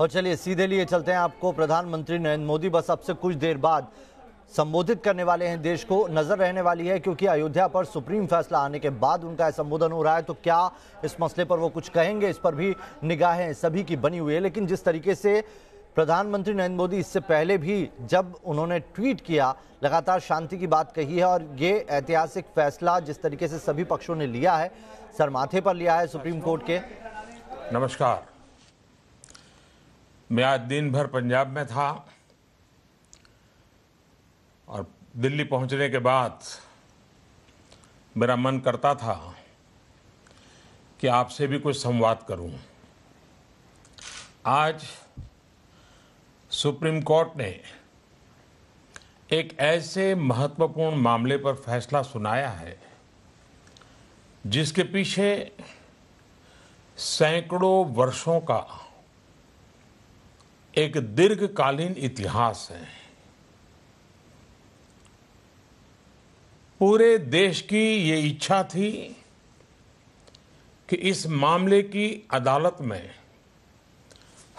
और चलिए सीधे लिए चलते हैं आपको प्रधानमंत्री नरेंद्र मोदी बस अब से कुछ देर बाद संबोधित करने वाले हैं देश को नजर रहने वाली है क्योंकि अयोध्या पर सुप्रीम फैसला आने के बाद उनका संबोधन हो रहा है तो क्या इस मसले पर वो कुछ कहेंगे इस पर भी निगाहें सभी की बनी हुई है लेकिन जिस तरीके से प्रधानमंत्री नरेंद्र मोदी इससे पहले भी जब उन्होंने ट्वीट किया लगातार शांति की बात कही है और ये ऐतिहासिक फैसला जिस तरीके से सभी पक्षों ने लिया है सर माथे पर लिया है सुप्रीम कोर्ट के नमस्कार मैं आज दिन भर पंजाब में था और दिल्ली पहुंचने के बाद मेरा मन करता था कि आपसे भी कुछ संवाद करूं। आज सुप्रीम कोर्ट ने एक ऐसे महत्वपूर्ण मामले पर फैसला सुनाया है जिसके पीछे सैकड़ों वर्षों का एक दीर्घकालीन इतिहास है पूरे देश की ये इच्छा थी कि इस मामले की अदालत में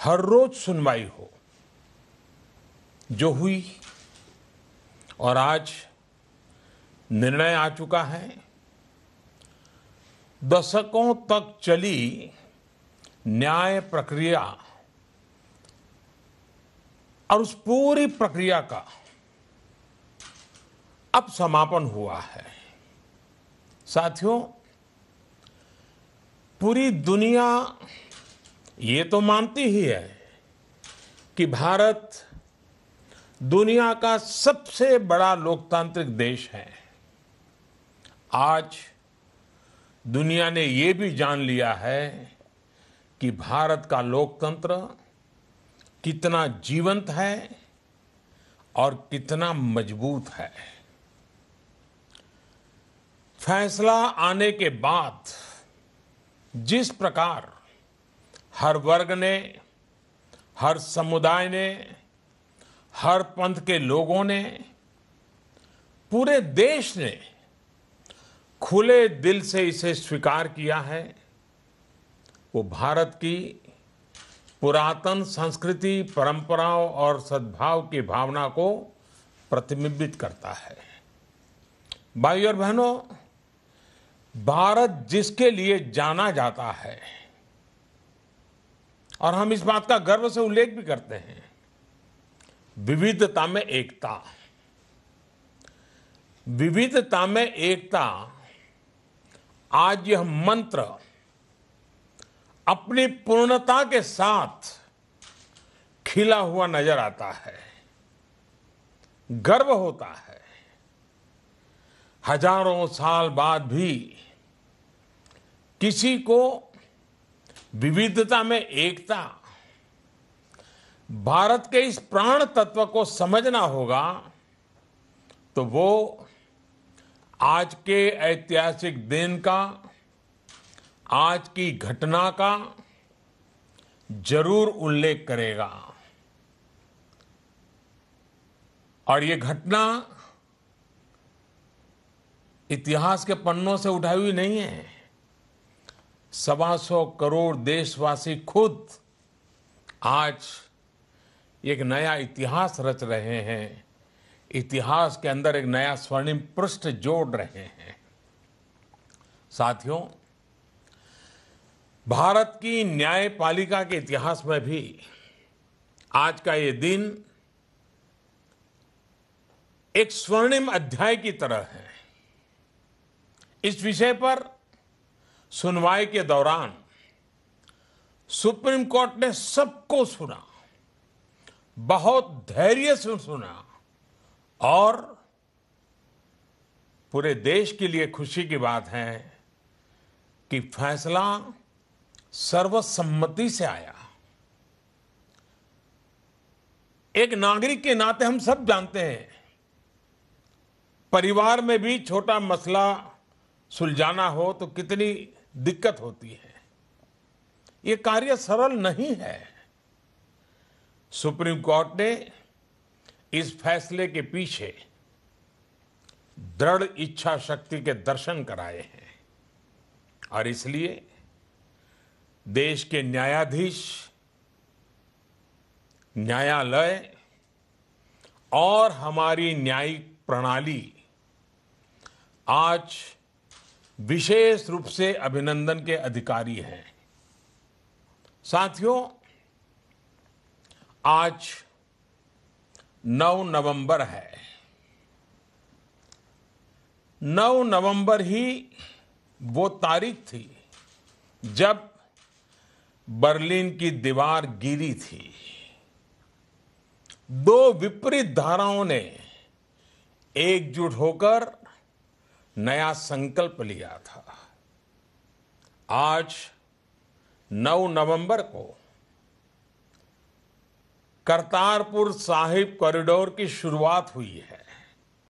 हर रोज सुनवाई हो जो हुई और आज निर्णय आ चुका है दशकों तक चली न्याय प्रक्रिया और उस पूरी प्रक्रिया का अब समापन हुआ है साथियों पूरी दुनिया ये तो मानती ही है कि भारत दुनिया का सबसे बड़ा लोकतांत्रिक देश है आज दुनिया ने यह भी जान लिया है कि भारत का लोकतंत्र कितना जीवंत है और कितना मजबूत है फैसला आने के बाद जिस प्रकार हर वर्ग ने हर समुदाय ने हर पंथ के लोगों ने पूरे देश ने खुले दिल से इसे स्वीकार किया है वो भारत की पुरातन संस्कृति परंपराओं और सद्भाव की भावना को प्रतिबिंबित करता है भाई और बहनों भारत जिसके लिए जाना जाता है और हम इस बात का गर्व से उल्लेख भी करते हैं विविधता में एकता विविधता में एकता आज यह मंत्र अपनी पूर्णता के साथ खिला हुआ नजर आता है गर्व होता है हजारों साल बाद भी किसी को विविधता में एकता भारत के इस प्राण तत्व को समझना होगा तो वो आज के ऐतिहासिक दिन का आज की घटना का जरूर उल्लेख करेगा और ये घटना इतिहास के पन्नों से उठाई हुई नहीं है सवा सौ करोड़ देशवासी खुद आज एक नया इतिहास रच रहे हैं इतिहास के अंदर एक नया स्वर्णिम पृष्ठ जोड़ रहे हैं साथियों भारत की न्यायपालिका के इतिहास में भी आज का ये दिन एक स्वर्णिम अध्याय की तरह है इस विषय पर सुनवाई के दौरान सुप्रीम कोर्ट ने सबको सुना बहुत धैर्य से सुना और पूरे देश के लिए खुशी की बात है कि फैसला सर्वसम्मति से आया एक नागरिक के नाते हम सब जानते हैं परिवार में भी छोटा मसला सुलझाना हो तो कितनी दिक्कत होती है ये कार्य सरल नहीं है सुप्रीम कोर्ट ने इस फैसले के पीछे दृढ़ इच्छा शक्ति के दर्शन कराए हैं और इसलिए देश के न्यायाधीश न्यायालय और हमारी न्यायिक प्रणाली आज विशेष रूप से अभिनंदन के अधिकारी हैं साथियों आज 9 नवंबर है 9 नवंबर ही वो तारीख थी जब बर्लिन की दीवार गिरी थी दो विपरीत धाराओं ने एकजुट होकर नया संकल्प लिया था आज 9 नवंबर को करतारपुर साहिब कॉरिडोर की शुरुआत हुई है